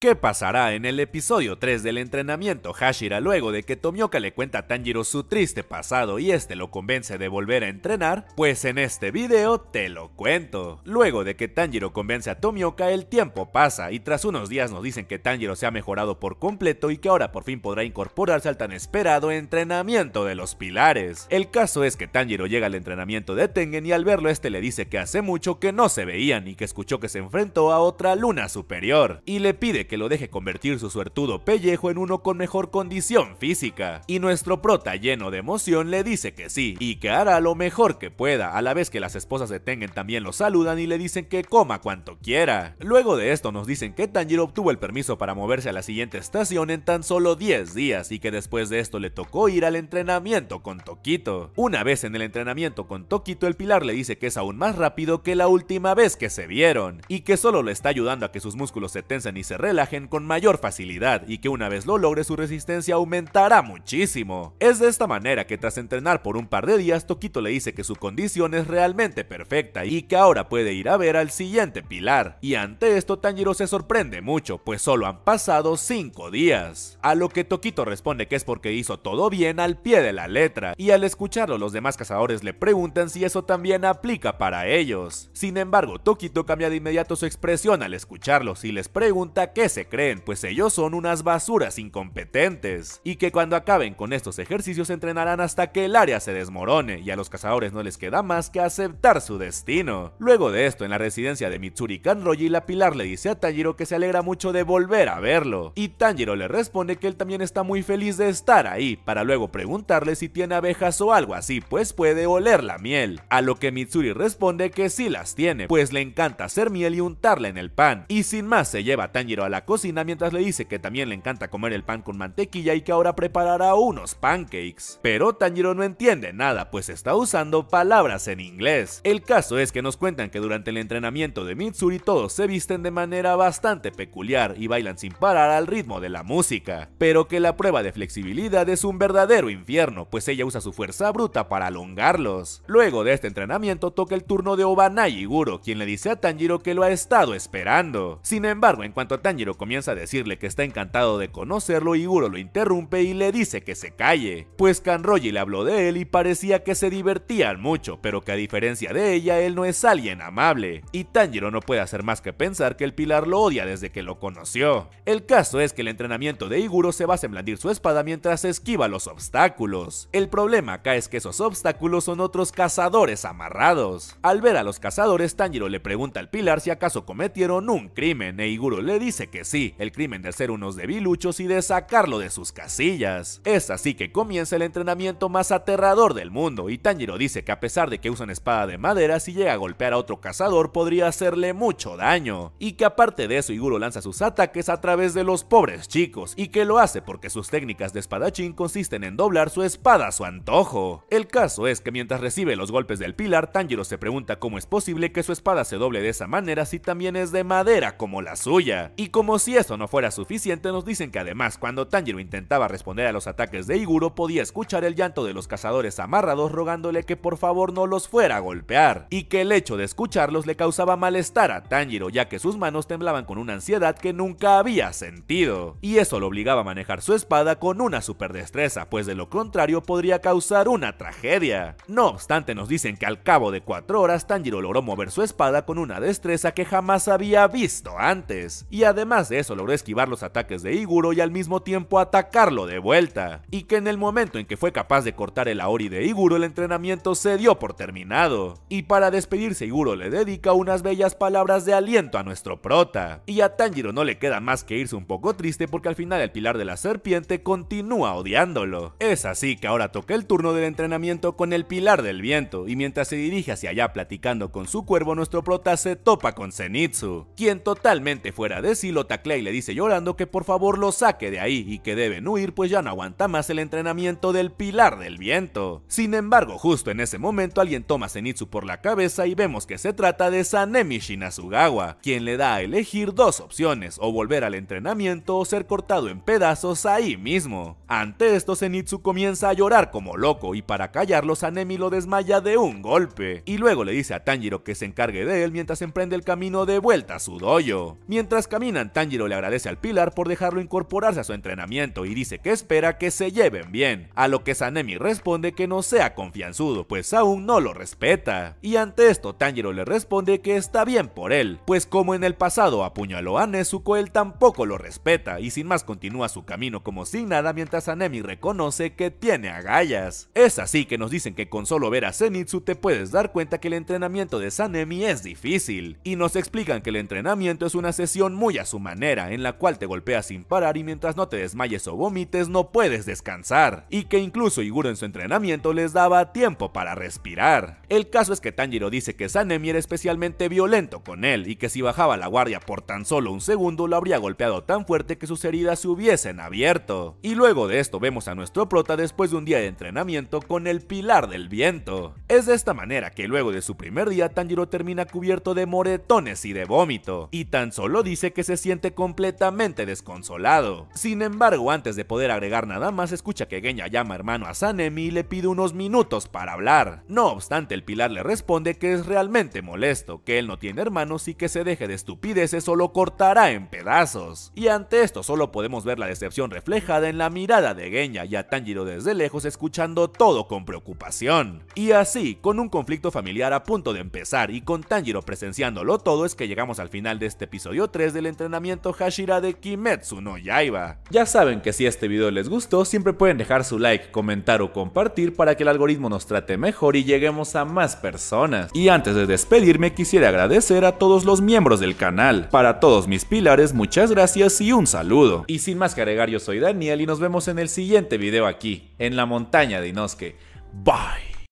¿Qué pasará en el episodio 3 del entrenamiento Hashira luego de que Tomioka le cuenta a Tanjiro su triste pasado y este lo convence de volver a entrenar? Pues en este video te lo cuento. Luego de que Tanjiro convence a Tomioka, el tiempo pasa y tras unos días nos dicen que Tanjiro se ha mejorado por completo y que ahora por fin podrá incorporarse al tan esperado entrenamiento de los pilares. El caso es que Tanjiro llega al entrenamiento de Tengen y al verlo este le dice que hace mucho que no se veían y que escuchó que se enfrentó a otra luna superior y le pide que lo deje convertir su suertudo pellejo en uno con mejor condición física. Y nuestro prota lleno de emoción le dice que sí, y que hará lo mejor que pueda, a la vez que las esposas de Tengen también lo saludan y le dicen que coma cuanto quiera. Luego de esto nos dicen que Tanjiro obtuvo el permiso para moverse a la siguiente estación en tan solo 10 días y que después de esto le tocó ir al entrenamiento con Tokito. Una vez en el entrenamiento con Tokito el pilar le dice que es aún más rápido que la última vez que se vieron y que solo le está ayudando a que sus músculos se tensen y se relajen con mayor facilidad y que una vez lo logre su resistencia aumentará muchísimo. Es de esta manera que tras entrenar por un par de días, Toquito le dice que su condición es realmente perfecta y que ahora puede ir a ver al siguiente pilar. Y ante esto Tanjiro se sorprende mucho, pues solo han pasado 5 días. A lo que Toquito responde que es porque hizo todo bien al pie de la letra, y al escucharlo los demás cazadores le preguntan si eso también aplica para ellos. Sin embargo, Toquito cambia de inmediato su expresión al escucharlos y les pregunta qué se creen, pues ellos son unas basuras incompetentes, y que cuando acaben con estos ejercicios entrenarán hasta que el área se desmorone y a los cazadores no les queda más que aceptar su destino. Luego de esto, en la residencia de Mitsuri Kanroji, la Pilar le dice a Tanjiro que se alegra mucho de volver a verlo, y Tanjiro le responde que él también está muy feliz de estar ahí, para luego preguntarle si tiene abejas o algo así, pues puede oler la miel, a lo que Mitsuri responde que sí las tiene, pues le encanta hacer miel y untarla en el pan, y sin más se lleva a Tanjiro a la cocina mientras le dice que también le encanta comer el pan con mantequilla y que ahora preparará unos pancakes. Pero Tanjiro no entiende nada, pues está usando palabras en inglés. El caso es que nos cuentan que durante el entrenamiento de Mitsuri todos se visten de manera bastante peculiar y bailan sin parar al ritmo de la música, pero que la prueba de flexibilidad es un verdadero infierno, pues ella usa su fuerza bruta para alongarlos. Luego de este entrenamiento toca el turno de Obanai Guro, quien le dice a Tanjiro que lo ha estado esperando. Sin embargo, en cuanto a Tanjiro comienza a decirle que está encantado de conocerlo y lo interrumpe y le dice que se calle, pues Kanroji le habló de él y parecía que se divertían mucho, pero que a diferencia de ella él no es alguien amable, y Tanjiro no puede hacer más que pensar que el pilar lo odia desde que lo conoció. El caso es que el entrenamiento de Iguro se basa en blandir su espada mientras esquiva los obstáculos. El problema acá es que esos obstáculos son otros cazadores amarrados. Al ver a los cazadores, Tanjiro le pregunta al pilar si acaso cometieron un crimen e Iguro le dice que sí, el crimen de ser unos debiluchos y de sacarlo de sus casillas. Es así que comienza el entrenamiento más aterrador del mundo y Tanjiro dice que a pesar de que usan espada de madera, si llega a golpear a otro cazador podría hacerle mucho daño. Y que aparte de eso, Iguro lanza sus ataques a través de los pobres chicos y que lo hace porque sus técnicas de espadachín consisten en doblar su espada a su antojo. El caso es que mientras recibe los golpes del pilar, Tanjiro se pregunta cómo es posible que su espada se doble de esa manera si también es de madera como la suya. Y como como si eso no fuera suficiente, nos dicen que además cuando Tanjiro intentaba responder a los ataques de Iguro, podía escuchar el llanto de los cazadores amarrados rogándole que por favor no los fuera a golpear, y que el hecho de escucharlos le causaba malestar a Tanjiro, ya que sus manos temblaban con una ansiedad que nunca había sentido, y eso lo obligaba a manejar su espada con una super destreza pues de lo contrario podría causar una tragedia. No obstante, nos dicen que al cabo de cuatro horas Tanjiro logró mover su espada con una destreza que jamás había visto antes, y además de eso, logró esquivar los ataques de Iguro y al mismo tiempo atacarlo de vuelta. Y que en el momento en que fue capaz de cortar el Aori de Iguro, el entrenamiento se dio por terminado. Y para despedirse, Iguro le dedica unas bellas palabras de aliento a nuestro prota. Y a Tanjiro no le queda más que irse un poco triste porque al final el pilar de la serpiente continúa odiándolo. Es así que ahora toca el turno del entrenamiento con el pilar del viento, y mientras se dirige hacia allá platicando con su cuervo, nuestro prota se topa con Zenitsu, quien totalmente fuera de sí lo le dice llorando que por favor lo saque de ahí y que deben huir pues ya no aguanta más el entrenamiento del Pilar del Viento. Sin embargo, justo en ese momento alguien toma a Zenitsu por la cabeza y vemos que se trata de Sanemi Shinazugawa quien le da a elegir dos opciones, o volver al entrenamiento o ser cortado en pedazos ahí mismo. Ante esto Zenitsu comienza a llorar como loco y para callarlo Sanemi lo desmaya de un golpe, y luego le dice a Tanjiro que se encargue de él mientras emprende el camino de vuelta a su dojo. Mientras caminan Tanjiro le agradece al Pilar por dejarlo incorporarse a su entrenamiento y dice que espera que se lleven bien, a lo que Sanemi responde que no sea confianzudo, pues aún no lo respeta. Y ante esto Tanjiro le responde que está bien por él, pues como en el pasado apuñaló a Nezuko, él tampoco lo respeta y sin más continúa su camino como sin nada mientras Sanemi reconoce que tiene agallas. Es así que nos dicen que con solo ver a Zenitsu te puedes dar cuenta que el entrenamiento de Sanemi es difícil, y nos explican que el entrenamiento es una sesión muy asumida manera, en la cual te golpea sin parar y mientras no te desmayes o vomites no puedes descansar, y que incluso Iguro en su entrenamiento les daba tiempo para respirar. El caso es que Tanjiro dice que Sanemi era especialmente violento con él y que si bajaba la guardia por tan solo un segundo lo habría golpeado tan fuerte que sus heridas se hubiesen abierto. Y luego de esto vemos a nuestro prota después de un día de entrenamiento con el pilar del viento. Es de esta manera que luego de su primer día Tanjiro termina cubierto de moretones y de vómito, y tan solo dice que se siente completamente desconsolado. Sin embargo, antes de poder agregar nada más, escucha que Genya llama hermano a Sanemi y le pide unos minutos para hablar. No obstante, el pilar le responde que es realmente molesto, que él no tiene hermanos y que se deje de estupideces o lo cortará en pedazos. Y ante esto solo podemos ver la decepción reflejada en la mirada de Genya y a Tanjiro desde lejos escuchando todo con preocupación. Y así, con un conflicto familiar a punto de empezar y con Tanjiro presenciándolo todo es que llegamos al final de este episodio 3 del entrenamiento Hashira de Kimetsu no Yaiba. Ya saben que si este video les gustó, siempre pueden dejar su like, comentar o compartir para que el algoritmo nos trate mejor y lleguemos a más personas. Y antes de despedirme, quisiera agradecer a todos los miembros del canal. Para todos mis pilares, muchas gracias y un saludo. Y sin más que agregar, yo soy Daniel y nos vemos en el siguiente video aquí, en la montaña de Inosuke. Bye.